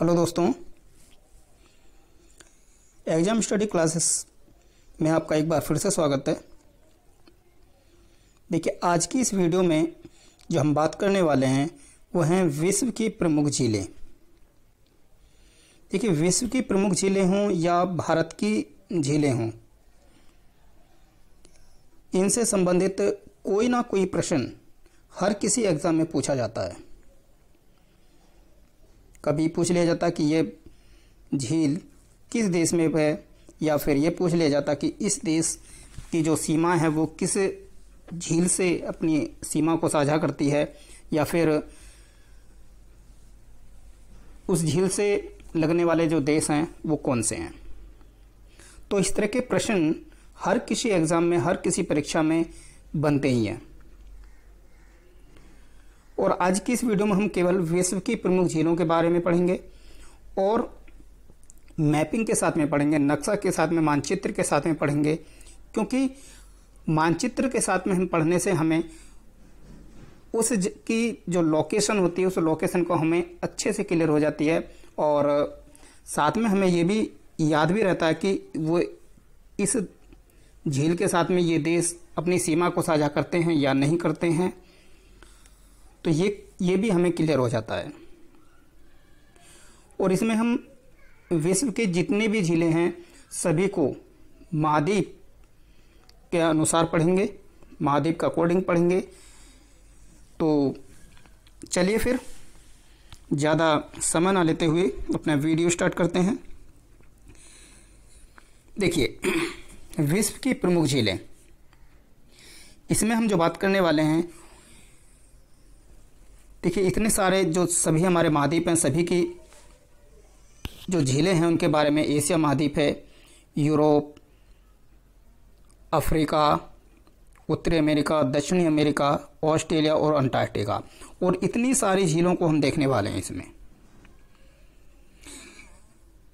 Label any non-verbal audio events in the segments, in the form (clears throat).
hello दोस्तों exam study classes में आपका एक बार फिर से स्वागत है देखिए आज की इस वीडियो में जो हम बात करने वाले हैं वो हैं विश्व की प्रमुख झीलें देखिए विश्व की प्रमुख झीलें हों या भारत की झीलें हों इनसे संबंधित कोई ना कोई प्रश्न हर किसी एग्ज़ाम में पूछा जाता है कभी पूछ लिया जाता कि ये झील किस देश में है या फिर ये पूछ लिया जाता कि इस देश की जो सीमा है वो किस झील से अपनी सीमा को साझा करती है या फिर उस झील से लगने वाले जो देश हैं वो कौन से हैं तो इस तरह के प्रश्न हर किसी एग्ज़ाम में हर किसी परीक्षा में बनते ही हैं और आज की इस वीडियो में हम केवल विश्व की प्रमुख झीलों के बारे में पढ़ेंगे और मैपिंग के साथ में पढ़ेंगे नक्शा के साथ में मानचित्र के साथ में पढ़ेंगे क्योंकि मानचित्र के साथ में हम पढ़ने से हमें उस की जो लोकेशन होती है उस लोकेशन को हमें अच्छे से क्लियर हो जाती है और साथ में हमें ये भी याद भी रहता है कि वो इस झील के साथ में ये देश अपनी सीमा को साझा करते हैं या नहीं करते हैं तो ये ये भी हमें क्लियर हो जाता है और इसमें हम विश्व के जितने भी झीलें हैं सभी को महाद्वीप के अनुसार पढ़ेंगे महाद्वीप का अकॉर्डिंग पढ़ेंगे तो चलिए फिर ज़्यादा समय ना लेते हुए अपना वीडियो स्टार्ट करते हैं देखिए विश्व की प्रमुख झीलें इसमें हम जो बात करने वाले हैं देखिए इतने सारे जो सभी हमारे महाद्वीप हैं सभी की जो झीलें हैं उनके बारे में एशिया महाद्वीप है यूरोप अफ्रीका उत्तरी अमेरिका दक्षिणी अमेरिका ऑस्ट्रेलिया और अंटार्कटिका और इतनी सारी झीलों को हम देखने वाले हैं इसमें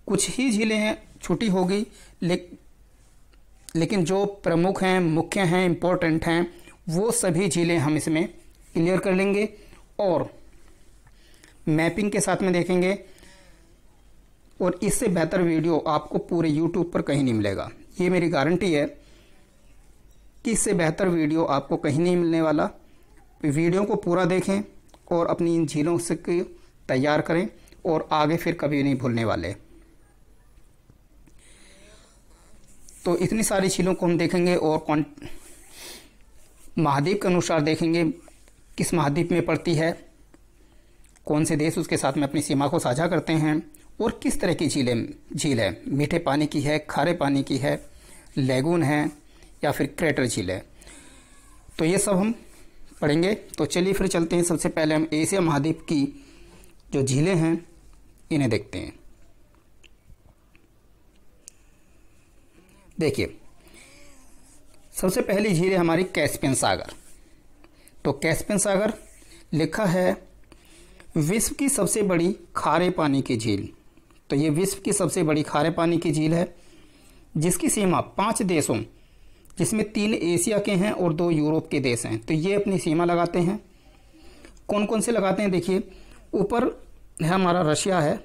कुछ ही झीलें हैं छोटी होगी ले, लेकिन जो प्रमुख हैं मुख्य हैं इम्पोर्टेंट हैं वो सभी झीलें हम इसमें क्लियर कर लेंगे और मैपिंग के साथ में देखेंगे और इससे बेहतर वीडियो आपको पूरे यूट्यूब पर कहीं नहीं मिलेगा ये मेरी गारंटी है कि इससे बेहतर वीडियो आपको कहीं नहीं मिलने वाला वीडियो को पूरा देखें और अपनी इन झीलों से तैयार करें और आगे फिर कभी नहीं भूलने वाले तो इतनी सारी झीलों को हम देखेंगे और महादेव के अनुसार देखेंगे किस महाद्वीप में पड़ती है कौन से देश उसके साथ में अपनी सीमा को साझा करते हैं और किस तरह की झीलें झील है मीठे पानी की है खारे पानी की है लेगून है या फिर क्रेटर झील है तो ये सब हम पढ़ेंगे तो चलिए फिर चलते हैं सबसे पहले हम एशिया महाद्वीप की जो झीलें हैं इन्हें देखते हैं देखिए सबसे पहली झील है हमारी कैस्पियन सागर तो कैस्पियन सागर लिखा है विश्व की सबसे बड़ी खारे पानी की झील तो ये विश्व की सबसे बड़ी खारे पानी की झील है जिसकी सीमा पांच देशों जिसमें तीन एशिया के हैं और दो यूरोप के देश हैं तो ये अपनी सीमा लगाते हैं कौन कौन से लगाते हैं देखिए ऊपर है हमारा रशिया है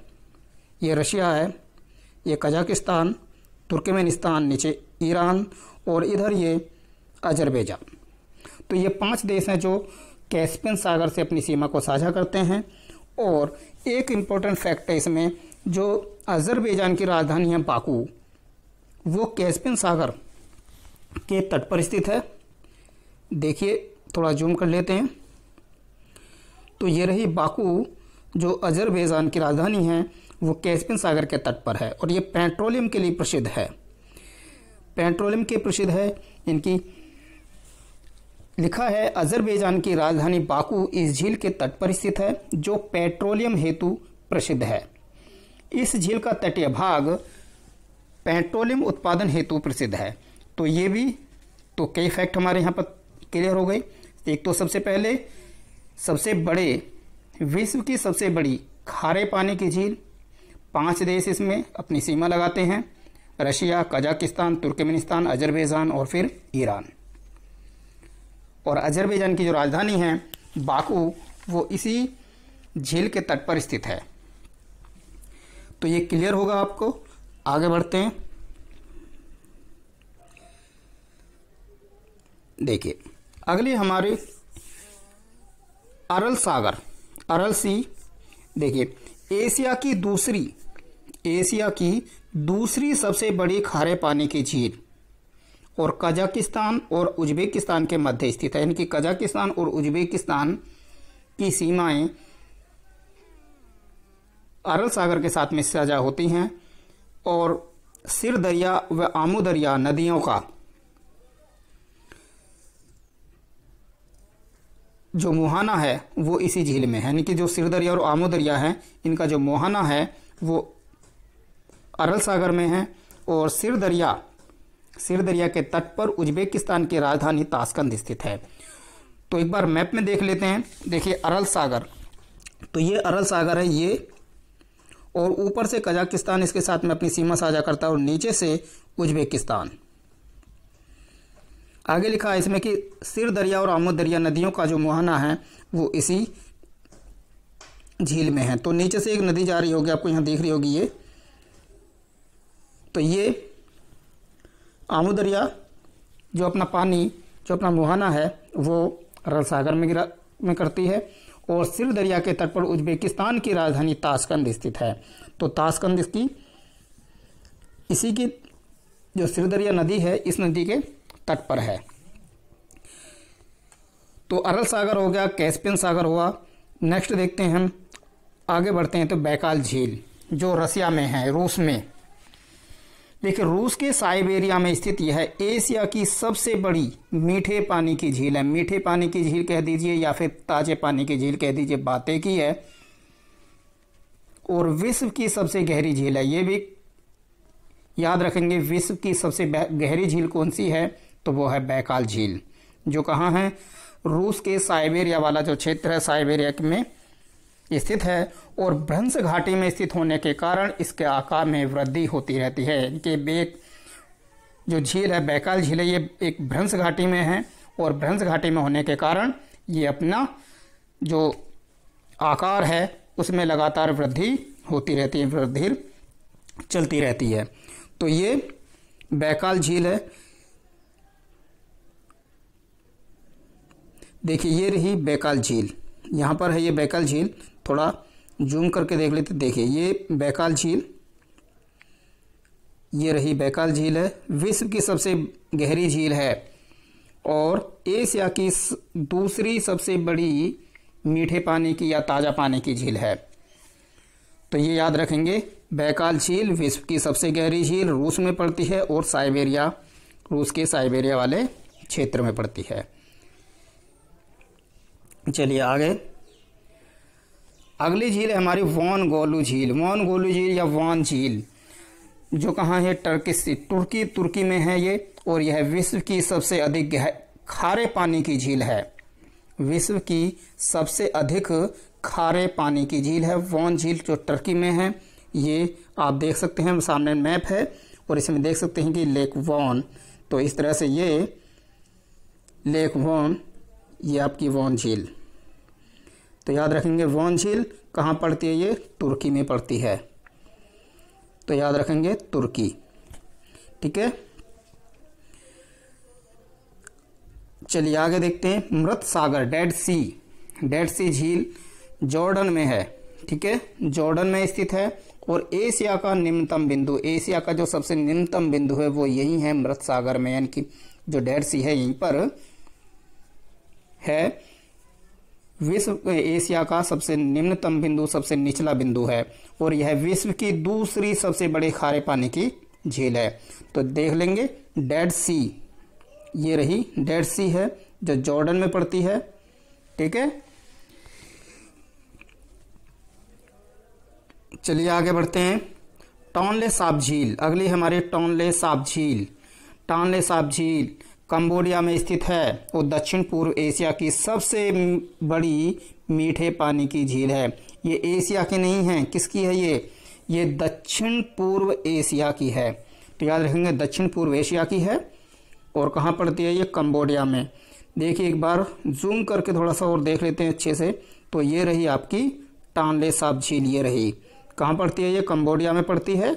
ये रशिया है ये कजाकिस्तान तुर्कमेनिस्तान नीचे ईरान और इधर ये अजरबैजान तो ये पांच देश हैं जो कैस्पियन सागर से अपनी सीमा को साझा करते हैं और एक इम्पोर्टेंट फैक्ट है इसमें जो अजरबैजान की राजधानी है बाकू वो कैस्पियन सागर के तट पर स्थित है देखिए थोड़ा जूम कर लेते हैं तो ये रही बाकू जो अजरबैजान की राजधानी है वो कैस्पियन सागर के तट पर है और ये पेट्रोलियम के लिए प्रसिद्ध है पेट्रोलियम के प्रसिद्ध है इनकी लिखा है अजरबैजान की राजधानी बाकू इस झील के तट पर स्थित है जो पेट्रोलियम हेतु प्रसिद्ध है इस झील का तटीय भाग पेट्रोलियम उत्पादन हेतु प्रसिद्ध है तो ये भी तो कई फैक्ट हमारे यहाँ पर क्लियर हो गए एक तो सबसे पहले सबसे बड़े विश्व की सबसे बड़ी खारे पानी की झील पांच देश इसमें अपनी सीमा लगाते हैं रशिया कजाकिस्तान तुर्कमेनिस्तान अजरबैजान और फिर ईरान और अजरबैजान की जो राजधानी है बाकू वो इसी झील के तट पर स्थित है तो ये क्लियर होगा आपको आगे बढ़ते हैं देखिए अगली हमारी अरल सागर अरल सी देखिए एशिया की दूसरी एशिया की दूसरी सबसे बड़ी खारे पानी की झील और कजाकिस्तान और उज्बेकिस्तान के मध्य स्थित है यानी कि कजाकिस्तान और उज्बेकिस्तान की सीमाएं अरल सागर के साथ में सजा होती हैं और सिर दरिया व आमू दरिया नदियों का जो मुहाना है वो इसी झील में है यानी कि जो सिर दरिया और आमू दरिया है इनका जो मुहाना है वो अरल सागर में है और सिर दरिया सिर दरिया के तट पर उज्बेकिस्तान की राजधानी ताशकंद स्थित है तो एक बार मैप में देख लेते हैं देखिए अरल सागर तो ये अरल सागर है ये और ऊपर से कजाकिस्तान इसके साथ में अपनी सीमा साझा करता है और नीचे से उज्बेकिस्तान आगे लिखा है इसमें कि सिर दरिया और आमोद दरिया नदियों का जो मुहाना है वो इसी झील में है तो नीचे से एक नदी जा रही होगी आपको यहां देख रही होगी ये तो ये आमू दरिया जो अपना पानी जो अपना मुहाना है वो अरल सागर में गिरा में करती है और सिर दरिया के तट पर उज्बेकिस्तान की राजधानी ताशकंद स्थित है तो ताशकंद इसकी इसी की जो सिर दरिया नदी है इस नदी के तट पर है तो अरल सागर हो गया कैस्पियन सागर हुआ नेक्स्ट देखते हैं हम आगे बढ़ते हैं तो बैकाल झील जो रसिया में है रूस में देखिए रूस के साइबेरिया में स्थित यह एशिया की सबसे बड़ी मीठे पानी की झील है मीठे पानी की झील कह दीजिए या फिर ताजे पानी की झील कह दीजिए बातें की है और विश्व की सबसे गहरी झील है ये भी याद रखेंगे विश्व की सबसे गहरी झील कौन सी है तो वो है बैकाल झील जो कहाँ है रूस के साइबेरिया वाला जो क्षेत्र है साइबेरिया में स्थित है और भ्रंश घाटी में स्थित होने के कारण इसके आकार में वृद्धि होती रहती है इनके बेक जो झील है बैकाल झील है ये एक भ्रंश घाटी में है और भ्रंश घाटी में होने के कारण ये अपना जो आकार है उसमें लगातार वृद्धि होती रहती है वृद्धि चलती रहती है तो ये बैकाल झील है देखिए ये रही बैकाल झील यहाँ पर है ये बैकाल झील थोड़ा जूम करके देख लेते देखिए ये बैकाल झील ये रही बैकाल झील है विश्व की सबसे गहरी झील है और एशिया की दूसरी सबसे बड़ी मीठे पानी की या ताज़ा पानी की झील है तो ये याद रखेंगे बैकाल झील विश्व की सबसे गहरी झील रूस में पड़ती है और साइबेरिया रूस के साइबेरिया वाले क्षेत्र में पड़ती है चलिए आगे अगली झील है हमारी वॉन गोलू झील वॉन गोलू झील या वॉन झील जो कहाँ है टर्किस तुर्की तुर्की में है ये और यह विश्व की सबसे अधिक खारे पानी की झील है विश्व की सबसे अधिक खारे पानी की झील है वॉन झील जो टर्की में है ये आप देख सकते हैं सामने मैप है और इसमें देख सकते हैं कि लेक वॉन तो इस तरह से ये लेक वॉन ये आपकी वॉन झील तो याद रखेंगे वॉन झील कहाँ पड़ती है ये तुर्की में पड़ती है तो याद रखेंगे तुर्की ठीक है चलिए आगे देखते हैं मृत सागर डेड सी डेड सी झील जॉर्डन में है ठीक है जॉर्डन में स्थित है और एशिया का निम्नतम बिंदु एशिया का जो सबसे निम्नतम बिंदु है वो यही है मृत सागर में यानी कि जो डेड सी है यहीं पर है विश्व एशिया का सबसे निम्नतम बिंदु सबसे निचला बिंदु है और यह विश्व की दूसरी सबसे बड़े खारे पानी की झील है तो देख लेंगे डेड सी ये रही डेड सी है जो जॉर्डन में पड़ती है ठीक है चलिए आगे बढ़ते हैं टॉनले साप झील अगली हमारी टॉनले साप झील टॉनले साप झील कंबोडिया में स्थित है और दक्षिण पूर्व एशिया की सबसे बड़ी मीठे पानी की झील है ये एशिया की नहीं है किसकी है ये ये दक्षिण पूर्व एशिया की है तो याद रखेंगे दक्षिण पूर्व एशिया की है और कहाँ पड़ती है ये कंबोडिया में देखिए एक बार जूम करके थोड़ा सा और देख लेते हैं अच्छे से तो ये रही आपकी टानले साप झील ये रही कहाँ पड़ती है ये कंबोडिया में पड़ती है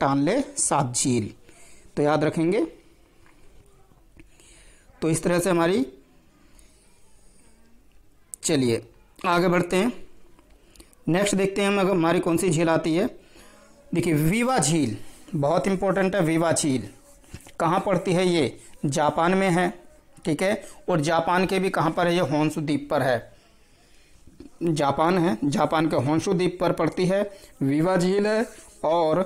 टानले साप झील तो याद रखेंगे तो इस तरह से हमारी चलिए आगे बढ़ते हैं नेक्स्ट देखते हैं हम अगर हमारी कौन सी झील आती है देखिए वीवा झील बहुत इंपॉर्टेंट है वीवा झील कहाँ पड़ती है ये जापान में है ठीक है और जापान के भी कहाँ पर है ये होंसु द्वीप पर है जापान है जापान के होंसु द्वीप पर पड़ती है वीवा झील है और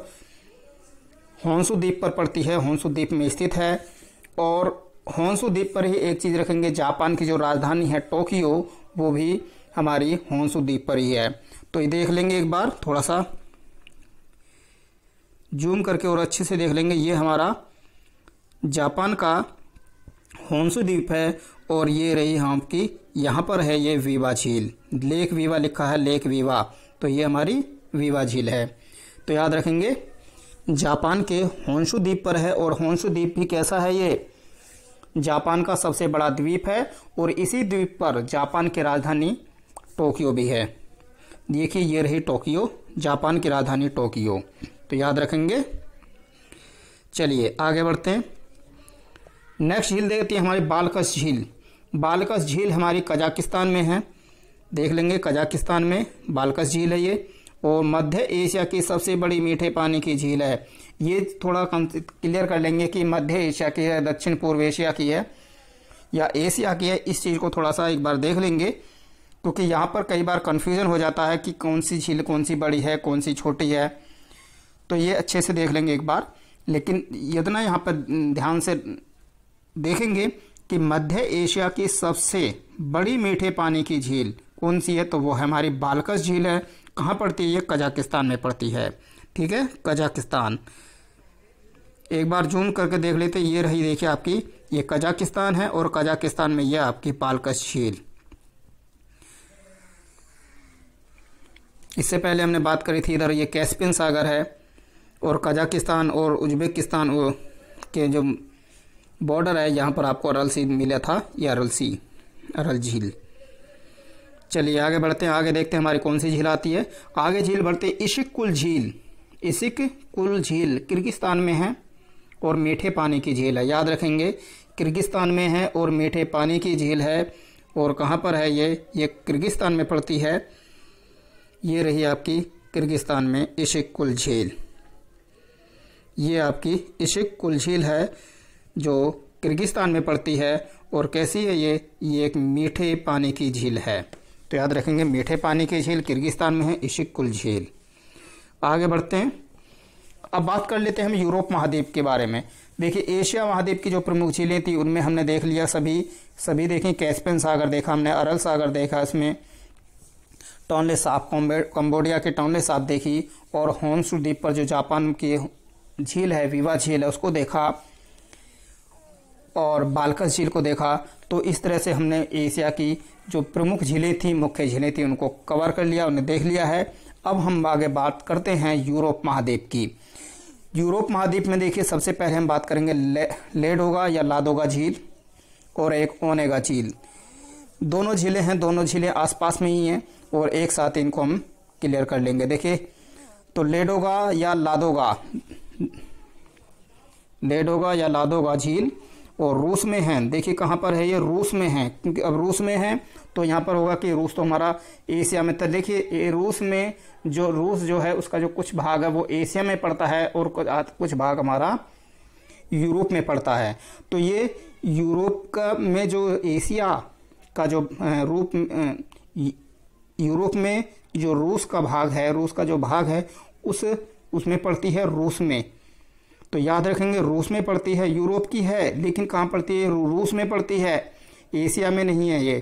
होंसु द्वीप पर पड़ती है होंसु द्वीप में स्थित है और होंसू द्वीप पर ही एक चीज़ रखेंगे जापान की जो राजधानी है टोक्यो वो भी हमारी होंसू द्वीप पर ही है तो ये देख लेंगे एक बार थोड़ा सा जूम करके और अच्छे से देख लेंगे ये हमारा जापान का होंसू द्वीप है और ये रही हम की यहाँ पर है ये वीवा झील लेक वीवा लिखा है लेक वीवा तो ये हमारी वीवा झील है तो याद रखेंगे जापान के होंशु द्वीप पर है और होंशु द्वीप भी कैसा है ये जापान का सबसे बड़ा द्वीप है और इसी द्वीप पर जापान की राजधानी टोक्यो भी है देखिए ये रही टोक्यो जापान की राजधानी टोक्यो तो याद रखेंगे चलिए आगे बढ़ते हैं नेक्स्ट झील देखते हैं हमारी बालकस झील बालकस झील हमारी कजाकिस्तान में है देख लेंगे कजाकिस्तान में बालकस झील है ये और मध्य एशिया की सबसे बड़ी मीठे पानी की झील है ये थोड़ा क्लियर कर लेंगे कि मध्य एशिया की है दक्षिण पूर्व एशिया की है या एशिया की है इस चीज़ को थोड़ा सा एक बार देख लेंगे क्योंकि तो यहाँ पर कई बार कन्फ्यूज़न हो जाता है कि कौन सी झील कौन सी बड़ी है कौन सी छोटी है तो ये अच्छे से देख लेंगे एक बार लेकिन इतना तो यहाँ पर ध्यान से देखेंगे कि मध्य एशिया की सबसे बड़ी मीठे पानी की झील कौन सी है तो वो है हमारी बालकस झील है कहाँ पड़ती है ये कजाकिस्तान में पड़ती है ठीक है कजाकिस्तान एक बार जूम करके देख लेते ये रही देखिए आपकी ये कजाकिस्तान है और कजाकिस्तान में यह आपकी पालकस झील इससे पहले हमने बात करी थी इधर ये कैस्पियन सागर है और कजाकिस्तान और उज्बेकिस्तान के जो बॉर्डर है यहाँ पर आपको अरल सी मिला था ये अरल सी अरल झील चलिए आगे बढ़ते हैं आगे देखते हैं हमारी कौन सी झील आती है आगे झील बढ़ते इशिक कुल झील इशिक कुल झील किर्गिस्तान में है और मीठे पानी की झील है याद रखेंगे किर्गिस्तान में है और मीठे पानी की झील है और कहाँ पर है ये ये किर्गिस्तान में पड़ती है ये रही आपकी किर्गिस्तान में इशिक कुल झील ये आपकी इशिक कुल झील है जो किर्गिस्तान में पड़ती है और कैसी है ये ये एक मीठे पानी की झील है तो याद रखेंगे मीठे पानी की झील किर्गिस्तान में है इशिक कुल झील आगे बढ़ते हैं अब बात कर लेते हैं हम यूरोप महाद्वीप के बारे में देखिए एशिया महाद्वीप की जो प्रमुख झीलें थी उनमें हमने देख लिया सभी सभी देखें कैस्पियन सागर देखा हमने अरल सागर देखा इसमें टॉनले साप कम्बोडिया के टॉनले साप देखी और होन्सू द्वीप पर जो जापान की झील है विवा झील है उसको देखा और बालकस झील को देखा तो इस तरह से हमने एशिया की जो प्रमुख झीलें थी मुख्य झीलें थी उनको कवर कर लिया उन्हें देख लिया है अब हम आगे बात करते हैं यूरोप महाद्वीप की यूरोप महाद्वीप में देखिए सबसे पहले हम बात करेंगे लेडोगा लेड होगा या लादोगा झील और एक ओनेगा झील दोनों झीलें हैं दोनों झीलें आसपास में ही हैं और एक साथ इनको हम क्लियर कर लेंगे देखिए तो लेडोगा या लादोगा लेडोगा या लादोगा झील और रूस में है देखिए कहाँ पर है ये रूस में है क्योंकि अब रूस में है तो यहाँ पर होगा कि रूस तो हमारा एशिया में तो देखिए रूस में जो रूस जो है उसका जो कुछ भाग है वो एशिया में पड़ता है और कुछ भाग हमारा यूरोप में पड़ता है तो ये यूरोप का में जो एशिया का जो रूप यूरोप में जो रूस का भाग है रूस का जो भाग है उस उसमें पड़ती है रूस में तो याद रखेंगे रूस में पड़ती है यूरोप की है लेकिन कहाँ पड़ती है रूस में पड़ती है एशिया में नहीं है ये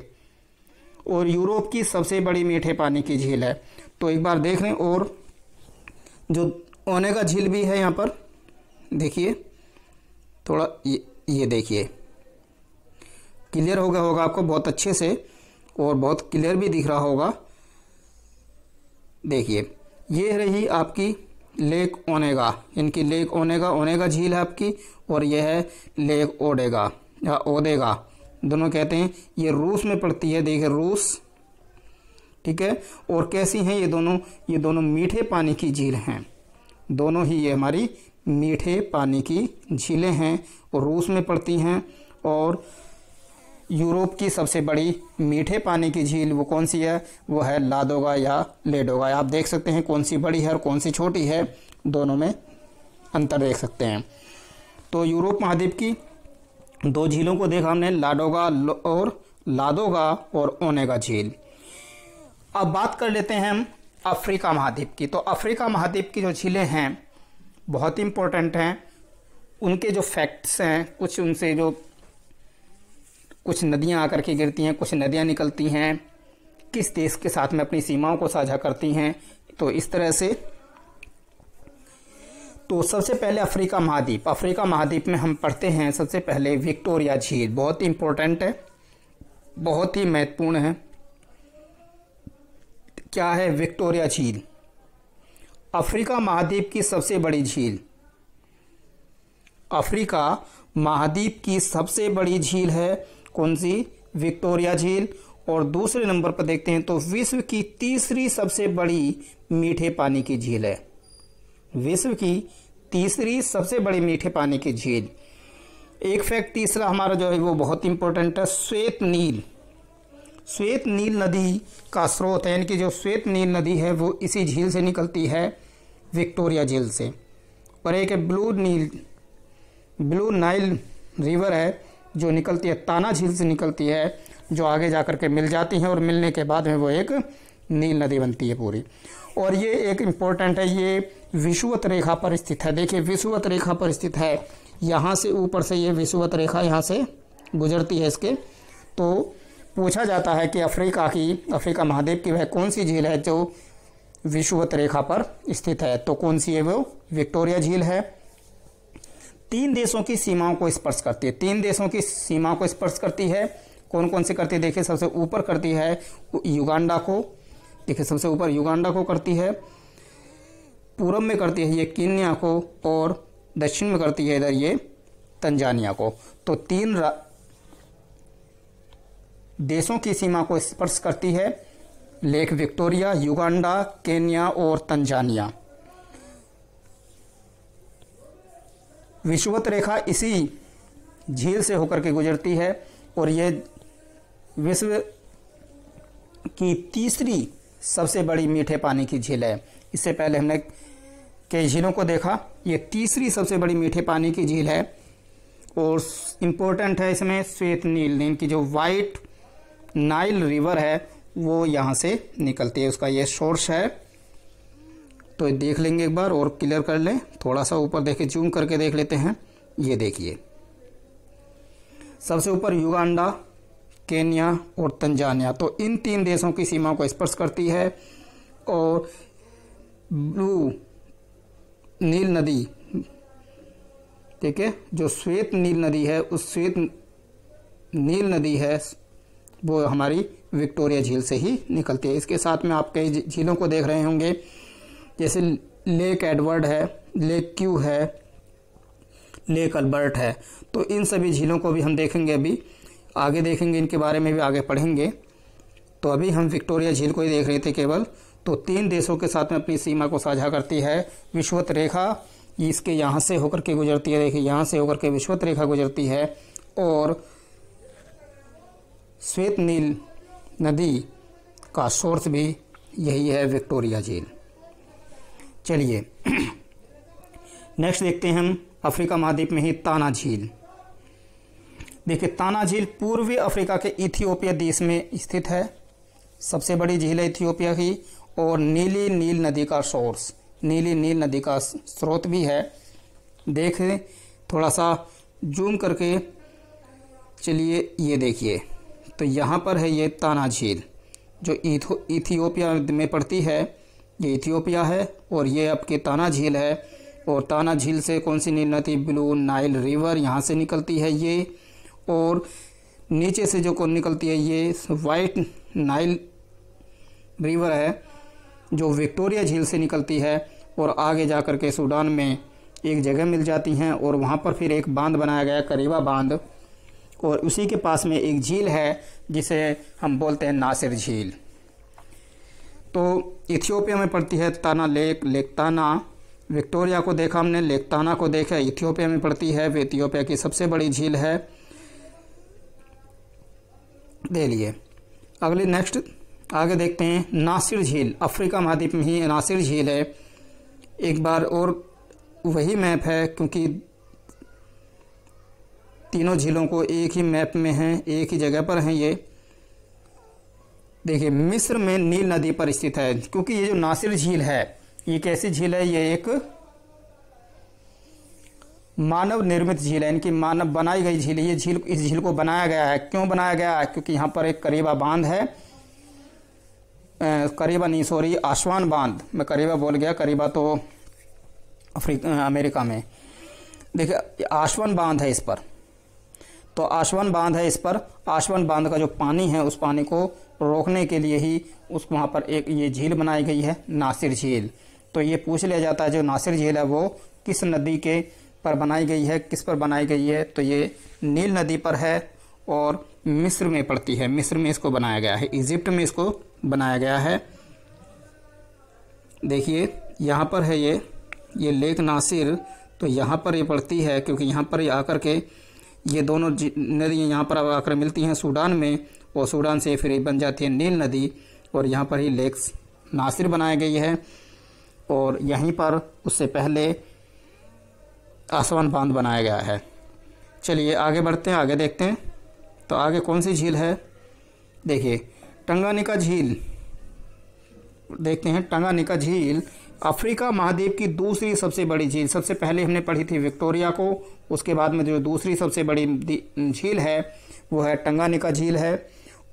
और यूरोप की सबसे बड़ी मीठे पानी की झील है तो एक बार देख लें और जो ओनेगा झील भी है यहाँ पर देखिए थोड़ा ये ये देखिए क्लियर हो गया होगा आपको बहुत अच्छे से और बहुत क्लियर भी दिख रहा होगा देखिए ये रही आपकी लेक ओनेगा इनकी लेक ओनेगा ओनेगा झील है आपकी और यह है लेक ओडेगा या ओदेगा दोनों कहते हैं ये रूस में पड़ती है देखिए रूस ठीक है और कैसी हैं ये दोनों ये दोनों मीठे पानी की झील हैं दोनों ही ये हमारी मीठे पानी की झीलें हैं और रूस में पड़ती हैं और यूरोप की सबसे बड़ी मीठे पानी की झील वो कौन सी है वो है लादोगा या लेडोगा आप देख सकते हैं कौन सी बड़ी है और कौन सी छोटी है दोनों में अंतर देख सकते हैं तो यूरोप महाद्वीप की दो झीलों को देखा हमने लाडोगा और लादोगा और ओनेगा झील अब बात कर लेते हैं हम अफ्रीका महाद्वीप की तो अफ्रीका महाद्वीप की जो झीलें हैं बहुत इम्पोर्टेंट हैं उनके जो फैक्ट्स हैं कुछ उनसे जो कुछ नदियां आकर के गिरती हैं कुछ नदियां निकलती हैं किस देश के साथ में अपनी सीमाओं को साझा करती हैं तो इस तरह से तो सबसे पहले अफ्रीका महाद्वीप अफ्रीका महाद्वीप में हम पढ़ते हैं सबसे पहले विक्टोरिया झील बहुत ही इम्पोर्टेंट है बहुत ही महत्वपूर्ण है क्या है विक्टोरिया झील अफ्रीका महाद्वीप की सबसे बड़ी झील अफ्रीका महाद्वीप की सबसे बड़ी झील है कौन सी विक्टोरिया झील और दूसरे नंबर पर देखते हैं तो विश्व की तीसरी सबसे बड़ी मीठे पानी की झील है विश्व की तीसरी सबसे बड़ी मीठे पानी की झील एक फैक्ट तीसरा हमारा जो है वो बहुत इंपॉर्टेंट है श्वेत नील श्वेत नील नदी का स्रोत है यानी कि जो श्वेत नील नदी है वो इसी झील से निकलती है विक्टोरिया झील से और एक है blue Nile blue Nile river है जो निकलती है ताना झील से निकलती है जो आगे जा कर के मिल जाती हैं और मिलने के बाद में वो एक नील नदी बनती है पूरी और ये एक इम्पोर्टेंट है ये विषुवत रेखा पर स्थित है देखिए विषुवत रेखा पर स्थित है यहाँ से ऊपर से ये विषुवत रेखा यहाँ से गुजरती है इसके तो पूछा जाता है कि अफ्रीका की अफ्रीका महाद्वीप की वह कौन सी झील है जो विषुवत रेखा पर स्थित है तो कौन सी है वो विक्टोरिया झील है तीन देशों की सीमाओं को स्पर्श करती है तीन देशों की सीमाओं को स्पर्श करती है कौन कौन सी करती है देखिए सबसे ऊपर करती है युगांडा को देखिए सबसे ऊपर युगांडा को करती है पूरब में करती है ये केन्या को और दक्षिण में करती है इधर ये तंजानिया को तो तीन देशों की सीमा को स्पर्श करती है लेक विक्टोरिया युगांडा केन्या और तंजानिया विश्ववत रेखा इसी झील से होकर के गुजरती है और यह विश्व की तीसरी सबसे बड़ी मीठे पानी की झील है इससे पहले हमने कई झीलों को देखा ये तीसरी सबसे बड़ी मीठे पानी की झील है और इम्पोर्टेंट है इसमें श्वेत नील इनकी जो वाइट नाइल रिवर है वो यहाँ से निकलती है उसका ये सोर्स है तो देख लेंगे एक बार और क्लियर कर लें थोड़ा सा ऊपर देखे जूम करके देख लेते हैं ये देखिए सबसे ऊपर युगांडा केन्या और तंजानिया तो इन तीन देशों की सीमा को स्पर्श करती है और ब्लू नील नदी ठीक है जो श्वेत नील नदी है उस श्वेत नील नदी है वो हमारी विक्टोरिया झील से ही निकलती है इसके साथ में आप कई झीलों को देख रहे होंगे जैसे लेक एडवर्ड है लेक क्यू है लेक अल्बर्ट है तो इन सभी झीलों को भी हम देखेंगे अभी आगे देखेंगे इनके बारे में भी आगे पढ़ेंगे तो अभी हम विक्टोरिया झील को ही देख रहे थे केवल तो तीन देशों के साथ में अपनी सीमा को साझा करती है विश्वत रेखा इसके यहाँ से होकर के गुजरती है देखिए यहाँ से होकर के विश्वत रेखा गुजरती है और श्वेत नील नदी का सोर्स भी यही है विक्टोरिया झील चलिए नेक्स्ट (clears throat) देखते हैं हम अफ्रीका महाद्वीप में ही ताना झील देखिए ताना झील पूर्वी अफ्रीका के इथियोपिया देश में स्थित है सबसे बड़ी झील है इथियोपिया की और नीली नील नदी का सोर्स नीली नील नदी का स्रोत भी है देखें थोड़ा सा जूम करके चलिए ये देखिए तो यहाँ पर है ये ताना झील जो इथियोपिया में पड़ती है ये इथियोपिया है और ये आपके ताना झील है और ताना झील से कौन सी नील नदी ब्लू नाइल रिवर यहाँ से निकलती है ये और नीचे से जो कौन निकलती है ये वाइट नाइल रिवर है जो विक्टोरिया झील से निकलती है और आगे जा कर के सूडान में एक जगह मिल जाती हैं और वहाँ पर फिर एक बांध बनाया गया करीबा बांध और उसी के पास में एक झील है जिसे हम बोलते हैं नासिर झील तो इथियोपिया में पड़ती है ताना लेक लेक ताना विक्टोरिया को देखा हमने लेक ताना को देखा इथियोपिया में पड़ती है वे इथियोपिया की सबसे बड़ी झील है दे लिए अगले नेक्स्ट आगे देखते हैं नासिर झील अफ्रीका महाद्वीप में ही नासिर झील है एक बार और वही मैप है क्योंकि तीनों झीलों को एक ही मैप में हैं एक ही जगह पर हैं ये देखिए मिस्र में नील नदी पर स्थित है क्योंकि ये जो नासिर झील है ये कैसी झील है ये एक मानव निर्मित झील है इनकी मानव बनाई गई झील ये झील इस झील को बनाया गया है क्यों बनाया गया है क्योंकि यहाँ पर एक करीबा बांध है करीबा नहीं सॉरी आसवान बांध मैं करीबा बोल गया करीबा तो अफ्रीका अमेरिका में देखिए आसवान बांध है इस पर तो आसवान बांध है इस पर आसवान बांध का जो पानी है उस पानी को रोकने के लिए ही उस वहाँ पर एक ये झील बनाई गई है नासिर झील तो ये पूछ लिया जाता है जो नासिर झील है वो किस नदी के पर बनाई गई है किस पर बनाई गई है तो ये नील नदी पर है और मिस्र में पड़ती है मिस्र में इसको बनाया गया है इजिप्ट में इसको बनाया गया है देखिए यहाँ पर है ये ये लेक नासिर तो यहाँ पर ये पड़ती है क्योंकि यहाँ पर ये आकर के ये दोनों नदियाँ यहाँ पर आकर मिलती हैं सूडान में और सूडान से फिर बन जाती है नील नदी और यहाँ पर ही लेक नासिर बनाई गई है और यहीं पर उससे पहले आसमान बांध बनाया गया है चलिए आगे बढ़ते हैं आगे देखते हैं तो आगे कौन सी झील है देखिए टंगानिका झील देखते हैं टंगानिका झील अफ्रीका महाद्वीप की दूसरी सबसे बड़ी झील सबसे पहले हमने पढ़ी थी विक्टोरिया को उसके बाद में जो दूसरी सबसे बड़ी झील है वो है टंगानिका झील है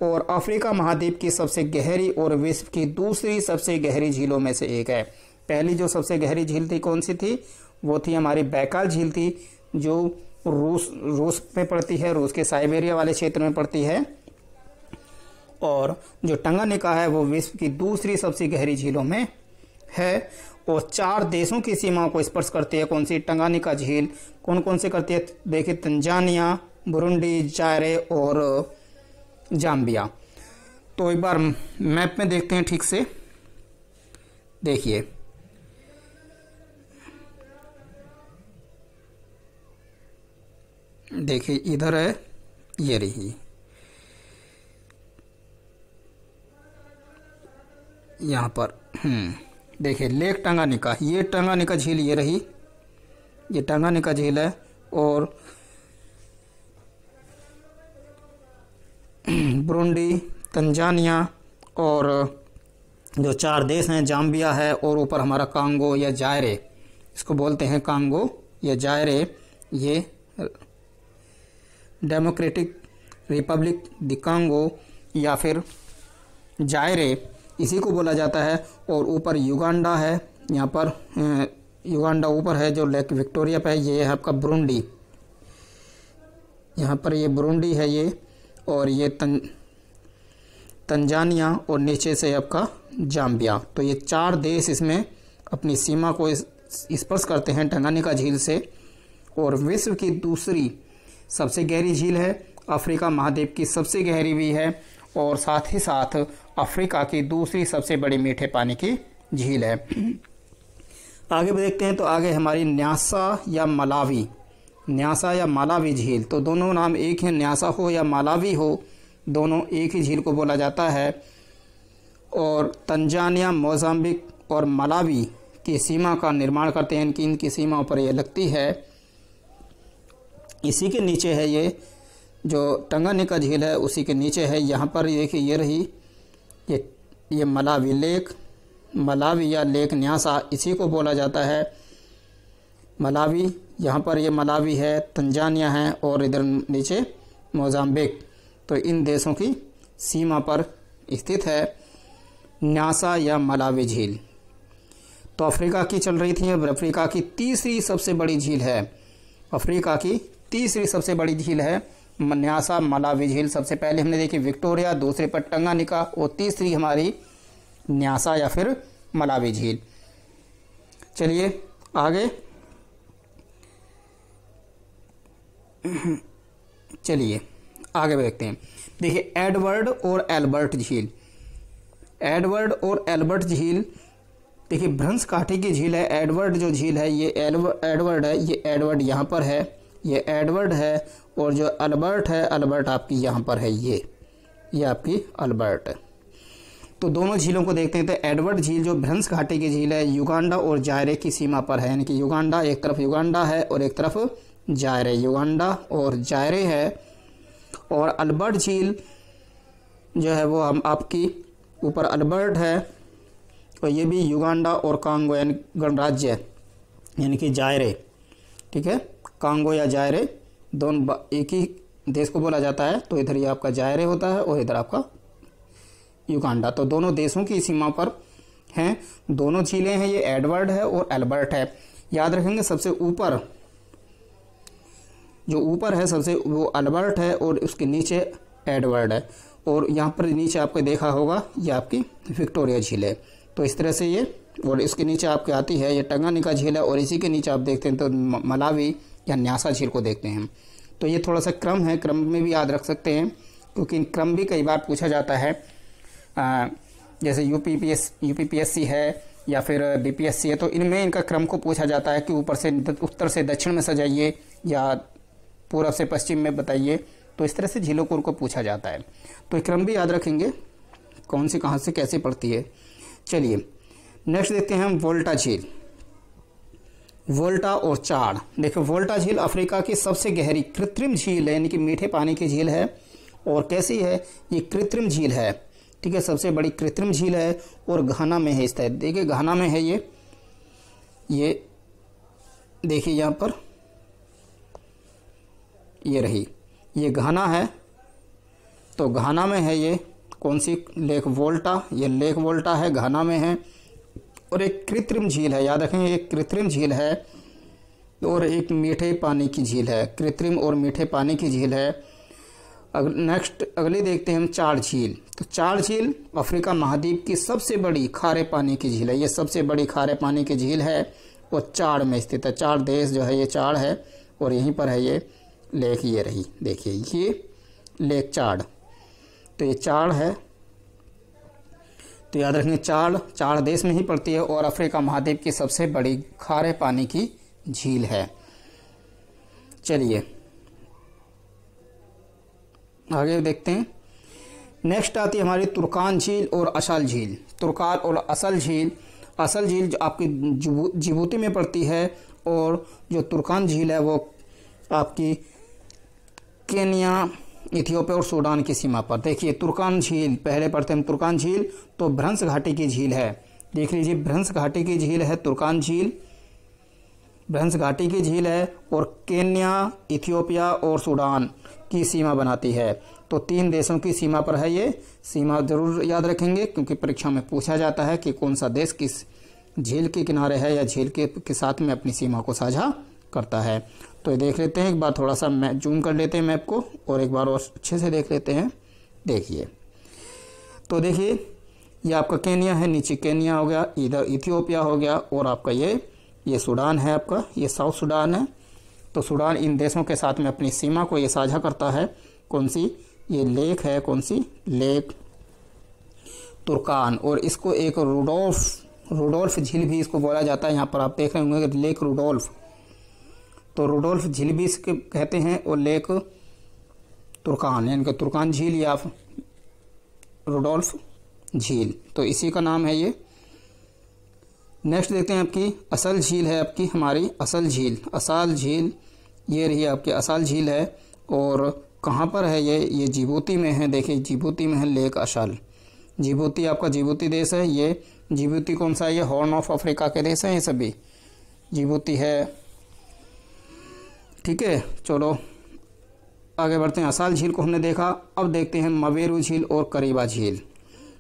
और अफ्रीका महाद्वीप की सबसे गहरी और विश्व की दूसरी सबसे गहरी झीलों में से एक है पहली जो सबसे गहरी झील थी कौन सी थी वो थी हमारी बैकाल झील थी जो रूस रूस में पड़ती है रूस के साइबेरिया वाले क्षेत्र में पड़ती है और जो टंगानिका है वो विश्व की दूसरी सबसे गहरी झीलों में है और चार देशों की सीमाओं को स्पर्श करती है कौन सी टंगानिका झील कौन कौन से करती है देखिए तंजानिया बुरुंडी जायरे और जाम्बिया तो एक बार मैप में देखते हैं ठीक से देखिए देखिए इधर है ये रही यहाँ पर हम्म, देखिए लेक टंगानिका ये टंगानिका झील ये रही ये टंगानिका झील है और (clears throat) ब्रुंडी तंजानिया और जो चार देश हैं जाम्बिया है और ऊपर हमारा कांगो या जायरे इसको बोलते हैं कांगो या जायरे ये डेमोक्रेटिक रिपब्लिक दिकांगो या फिर जायरे इसी को बोला जाता है और ऊपर युगांडा है यहाँ पर युगांडा ऊपर है जो लेक विक्टोरिया पे है ये है आपका बुरुंडी यहाँ पर ये ब्रुंडी है ये और ये तन तंजानिया और नीचे से आपका जाम्बिया तो ये चार देश इसमें अपनी सीमा को स्पर्श करते हैं टंगानिका झील से और विश्व की दूसरी सबसे गहरी झील है अफ्रीका महाद्वीप की सबसे गहरी भी है और साथ ही साथ अफ्रीका की दूसरी सबसे बड़ी मीठे पानी की झील है आगे देखते हैं तो आगे हमारी न्यासा या मलावी न्यासा या मालावी झील तो दोनों नाम एक हैं न्यासा हो या मालावी हो दोनों एक ही झील को बोला जाता है और तंजानिया मोजाम्बिक और मलावी की सीमा का निर्माण करते हैं इनकी इनकी सीमाओं पर यह लगती है इसी के नीचे है ये जो टंगाने का झील है उसी के नीचे है यहाँ पर कि ये रही ये ये मलावी लेक मलावी या लेक न्यासा इसी को बोला जाता है मलावी यहाँ पर ये मलावी है तंजानिया है और इधर नीचे मोजाम्बिक तो इन देशों की सीमा पर स्थित है न्यासा या मलावी झील तो अफ्रीका की चल रही थी अब अफ्रीका की तीसरी सबसे बड़ी झील है अफ्रीका की तीसरी सबसे बड़ी झील है मन्यासा मलावी झील सबसे पहले हमने देखी विक्टोरिया दूसरे पर टंगानिका और तीसरी हमारी न्यासा या फिर मलावी झील चलिए आगे चलिए आगे देखते हैं देखिए एडवर्ड और एल्बर्ट झील एडवर्ड और एल्बर्ट झील देखिए भ्रंस काठी की झील है एडवर्ड जो झील है ये एडवर्ड है ये एडवर्ड यहाँ पर है ये एडवर्ड है और जो अल्बर्ट है अल्बर्ट आपकी यहाँ पर है ये ये आपकी अल्बर्ट है तो दोनों झीलों को देखते हैं तो एडवर्ड झील जो भ्रंस घाटी की झील है युगांडा और जायरे की सीमा पर है यानी कि युगांडा एक तरफ युगांडा है और एक तरफ जायरे युगांडा और जायरे है और अल्बर्ट झील जो है वो हम आपकी ऊपर अल्बर्ट है और ये भी युगांडा और कांगो यानी गणराज्य यानी कि जायरे ठीक है कांगो या जायरे दोनों एक ही देश को बोला जाता है तो इधर ये आपका जायरे होता है और इधर आपका युगांडा तो दोनों देशों की सीमा पर हैं दोनों झीलें हैं ये एडवर्ड है और एल्बर्ट है याद रखेंगे सबसे ऊपर जो ऊपर है सबसे वो अल्बर्ट है और उसके नीचे एडवर्ड है और यहाँ पर नीचे आपको देखा होगा ये आपकी विक्टोरिया झील है तो इस तरह से ये और इसके नीचे आपके आती है ये टंगानिका झील है और इसी के नीचे आप देखते हैं तो मलावी या न्यासा झील को देखते हैं तो ये थोड़ा सा क्रम है क्रम में भी याद रख सकते हैं क्योंकि क्रम भी कई बार पूछा जाता है आ, जैसे U P P S U P P S C है या फिर बी पी एस सी है तो इनमें इनका क्रम को पूछा जाता है कि ऊपर से उत्तर से दक्षिण में सजाइए या पूर्व से पश्चिम में बताइए तो इस तरह से झीलों को उनको पूछा जाता है तो क्रम भी याद रखेंगे कौन सी कहाँ से कैसे पड़ती है चलिए नेक्स्ट देखते हैं हम वोल्टा झील वोल्टा और चाड देखो वोल्टा झील अफ्रीका की सबसे गहरी कृत्रिम झील है यानी कि मीठे पानी की झील है और कैसी है ये कृत्रिम झील है ठीक है सबसे बड़ी कृत्रिम झील है और घाना में है इस तरह देखिए घाना में है ये ये देखिए यहाँ पर ये रही ये घाना है तो घाना में है ये कौन सी लेक वोल्टा ये लेक वोल्टा है घाना में है और एक कृत्रिम झील है याद रखें एक कृत्रिम झील है और एक मीठे पानी की झील है कृत्रिम और मीठे पानी की झील है अग, नेक्स्ट अगले देखते हैं हम चार झील तो चार झील अफ्रीका महाद्वीप की सबसे बड़ी खारे पानी की झील है ये सबसे बड़ी खारे पानी की झील है और चाड़ में स्थित है चार देश जो है ये चाड़ है और यहीं पर है ये लेक ये रही देखिए ये लेक चाड़ तो ये चाड़ है तो याद रखेंगे चाड़ चाड़ देश में ही पड़ती है और अफ्रीका महाद्वीप की सबसे बड़ी खारे पानी की झील है चलिए आगे देखते हैं नेक्स्ट आती है हमारी तुर्कान झील और असल झील तुर्कान और असल झील असल झील जो आपकी जिबूती में पड़ती है और जो तुर्कान झील है वो आपकी केनिया इथियोपिया और सूडान की सीमा पर देखिए तुर्कान झील पहले पढ़ते हम तुर्कान झील तो भ्रंश घाटी की झील है देख लीजिए भ्रंश घाटी की झील है तुर्कान झील भ्रंश घाटी की झील है और केन्या इथियोपिया और सूडान की सीमा बनाती है तो तीन देशों की सीमा पर है ये सीमा जरूर याद रखेंगे क्योंकि परीक्षा में पूछा जाता है कि कौन सा देश किस झील के किनारे है या झील के साथ में अपनी सीमा को साझा करता है तो देख लेते हैं एक बार थोड़ा सा मैं जूम कर लेते हैं मैप को और एक बार और अच्छे से देख लेते हैं देखिए तो देखिए ये आपका केनिया है नीचे केनिया हो गया इधर इथियोपिया हो गया और आपका ये ये सूडान है आपका ये साउथ सूडान है तो सूडान इन देशों के साथ में अपनी सीमा को ये साझा करता है कौन सी ये लेक है कौन सी लेक तुर्कान और इसको एक रूडोल्फ रूडोल्फ झील भी इसको बोला जाता है यहाँ पर आप देख रहे होंगे लेक रूडोल्फ तो रुडोल्फ झील भी इसके कहते हैं और लेक तुर्कान कि तुर्कान झील या रुडोल्फ झील तो इसी का नाम है ये नेक्स्ट देखते हैं आपकी असल झील है आपकी हमारी असल झील असाल झील ये रही आपकी असाल झील है और कहाँ पर है ये ये जिबूती में है देखिए जिबूती में है लेक असाल जिबूती आपका जिबूती देश है ये जिबूती कौन सा है ये हॉर्न ऑफ अफ्रीका के देश हैं ये सभी जिबूती है ठीक है चलो आगे बढ़ते हैं असाल झील को हमने देखा अब देखते हैं मवेरू झील और करीबा झील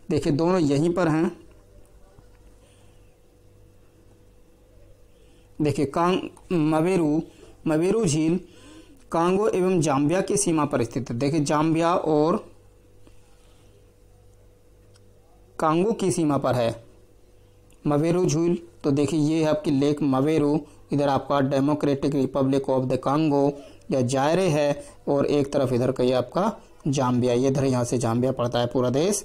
देखिए दोनों यहीं पर हैं देखिए कांग मवेरू मवेरू झील कांगो एवं जाम्बिया की सीमा पर स्थित है देखिए जाम्बिया और कांगो की सीमा पर है मवेरू झील तो देखिए ये है आपकी लेक मवेरू इधर आपका democratic republic of the Congo या जायरे है और एक तरफ इधर का ये आपका जाम्बिया ये इधर यहाँ से जाम्बिया पड़ता है पूरा देश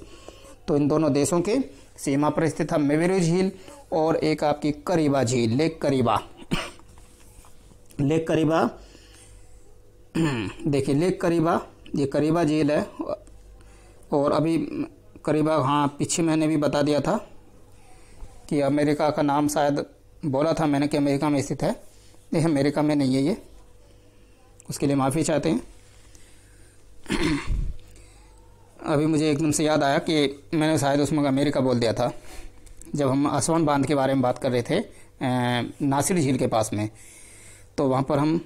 तो इन दोनों देशों के सीमा पर स्थित है मेवेरू झील और एक आपकी करीबा झील लेक करीबा लेक करीबा देखिए लेक करीबा ये करीबा झील है और अभी करीबा हाँ पीछे मैंने भी बता दिया था कि अमेरिका का नाम शायद बोला था मैंने कि अमेरिका में स्थित है ये अमेरिका में नहीं है ये उसके लिए माफ़ी चाहते हैं अभी मुझे एकदम से याद आया कि मैंने शायद उसमें अमेरिका बोल दिया था जब हम आसवान बांध के बारे में बात कर रहे थे नासिर झील के पास में तो वहाँ पर हम